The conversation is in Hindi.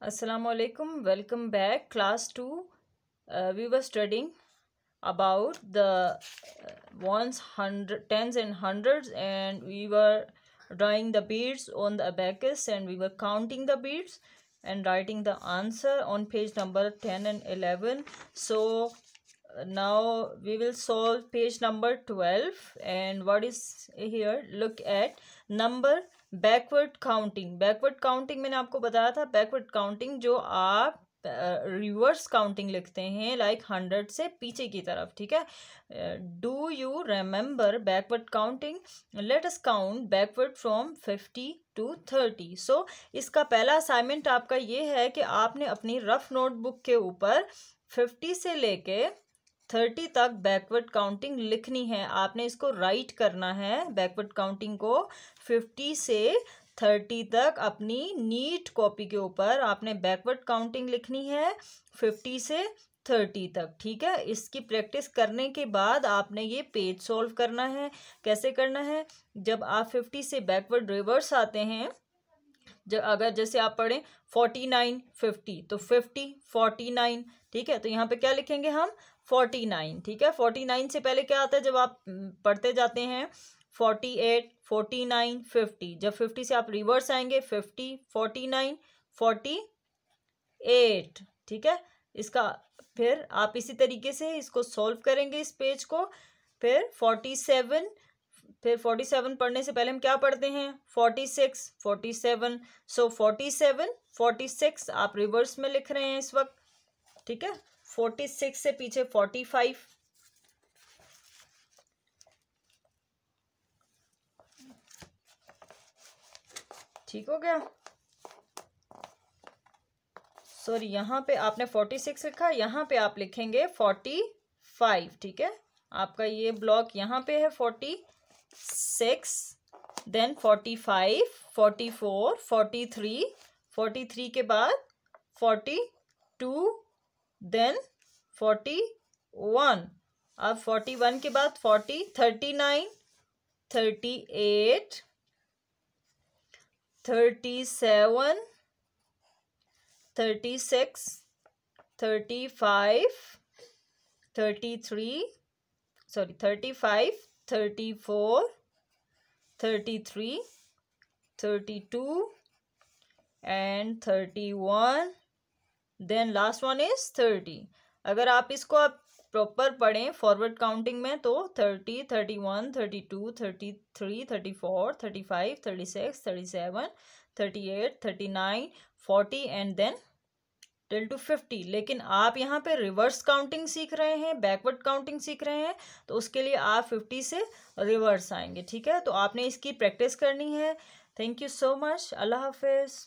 Assalamualaikum. Welcome back. Class 2. Uh, we were studying about the uh, ones, hundred, tens and hundreds and we were drawing the beads on the abacus and we were counting the beads and writing the answer on page number 10 and 11. So now we will solve page number 12 and what is here look at number backward counting backward counting मैंने आपको बताया था बैकवर्ड काउंटिंग जो आप रिवर्स uh, काउंटिंग लिखते हैं लाइक like हंड्रेड से पीछे की तरफ ठीक है do you remember backward counting let us count backward from fifty to thirty so इसका पहला असाइनमेंट आपका ये है कि आपने अपनी रफ नोटबुक के ऊपर फिफ्टी से लेके थर्टी तक बैकवर्ड काउंटिंग लिखनी है आपने इसको राइट करना है बैकवर्ड काउंटिंग को फिफ्टी से थर्टी तक अपनी नीट कॉपी के ऊपर आपने बैकवर्ड काउंटिंग लिखनी है फिफ्टी से थर्टी तक ठीक है इसकी प्रैक्टिस करने के बाद आपने ये पेज सॉल्व करना है कैसे करना है जब आप फिफ्टी से बैकवर्ड रिवर्स आते हैं अगर जैसे आप पढ़ें फोर्टी नाइन फिफ्टी तो फिफ्टी फोर्टी नाइन ठीक है तो यहाँ पे क्या लिखेंगे हम फोर्टी नाइन ठीक है फोर्टी नाइन से पहले क्या आता है जब आप पढ़ते जाते हैं forty eight forty nine fifty जब फिफ्टी से आप रिवर्स आएंगे fifty forty nine forty eight ठीक है इसका फिर आप इसी तरीके से इसको सॉल्व करेंगे इस पेज को फिर फोर्टी सेवन फिर फोर्टी सेवन पढ़ने से पहले हम क्या पढ़ते हैं forty six forty seven so forty seven forty six आप रिवर्स में लिख रहे हैं इस वक्त ठीक है फोर्टी सिक्स से पीछे फोर्टी फाइव ठीक हो गया सॉरी यहां पे आपने फोर्टी सिक्स लिखा यहां पे आप लिखेंगे फोर्टी फाइव ठीक है आपका ये ब्लॉक यहां पे है forty six then forty five forty four forty three forty three के बाद forty two then forty one अब फोर्टी वन के बाद forty thirty nine thirty eight thirty seven thirty six thirty five thirty three sorry thirty five thirty four thirty three thirty two and thirty one then last one is thirty अगर आप इसको आप प्रॉपर पढ़ें फॉरवर्ड काउंटिंग में तो thirty thirty one thirty two thirty three thirty four thirty five thirty six thirty seven thirty eight thirty nine forty and then till to fifty लेकिन आप यहाँ पे रिवर्स काउंटिंग सीख रहे हैं बैकवर्ड काउंटिंग सीख रहे हैं तो उसके लिए आप फिफ्टी से रिवर्स आएंगे ठीक है तो आपने इसकी प्रैक्टिस करनी है थैंक यू सो मच अल्लाह हाफिज़